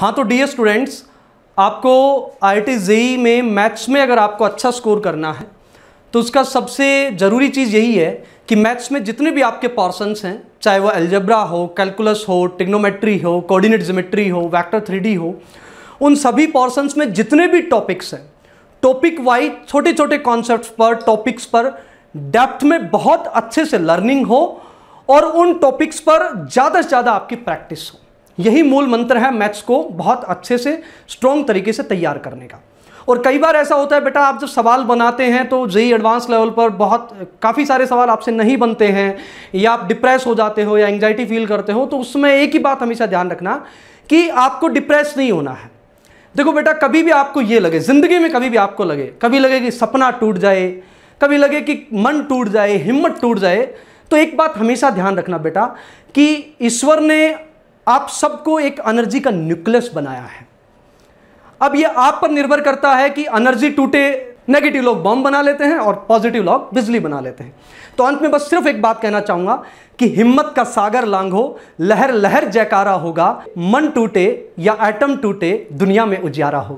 हाँ तो the students आपको आई टी जेई में मैथ्स में अगर आपको अच्छा स्कोर करना है तो उसका सबसे ज़रूरी चीज़ यही है कि मैथ्स में जितने भी आपके पोर्सन्स हैं चाहे वो एल्जब्रा हो कैलकुलस हो टिग्नोमेट्री हो कोऑर्डिनेट जोमेट्री हो वैक्टर थ्री हो उन सभी पोर्सन्स में जितने भी टॉपिक्स हैं टॉपिक वाइज छोटे छोटे कॉन्सेप्ट पर टॉपिक्स पर डेप्थ में बहुत अच्छे से लर्निंग हो और उन टॉपिक्स पर ज़्यादा से ज़्यादा आपकी प्रैक्टिस हो यही मूल मंत्र है मैथ्स को बहुत अच्छे से स्ट्रॉन्ग तरीके से तैयार करने का और कई बार ऐसा होता है बेटा आप जब सवाल बनाते हैं तो जेई एडवांस लेवल पर बहुत काफ़ी सारे सवाल आपसे नहीं बनते हैं या आप डिप्रेस हो जाते हो या एंग्जाइटी फील करते हो तो उसमें एक ही बात हमेशा ध्यान रखना कि आपको डिप्रेस नहीं होना है देखो बेटा कभी भी आपको ये लगे ज़िंदगी में कभी भी आपको लगे कभी लगे कि सपना टूट जाए कभी लगे कि मन टूट जाए हिम्मत टूट जाए तो एक बात हमेशा ध्यान रखना बेटा कि ईश्वर ने आप सबको एक एनर्जी का न्यूक्लियस बनाया है अब ये आप पर निर्भर करता है कि एनर्जी टूटे नेगेटिव लोग बम बना लेते हैं और पॉजिटिव लोग बिजली बना लेते हैं तो अंत में बस सिर्फ एक बात कहना चाहूंगा कि हिम्मत का सागर लांघो लहर लहर जयकारा होगा मन टूटे या एटम टूटे दुनिया में उजियारा होगा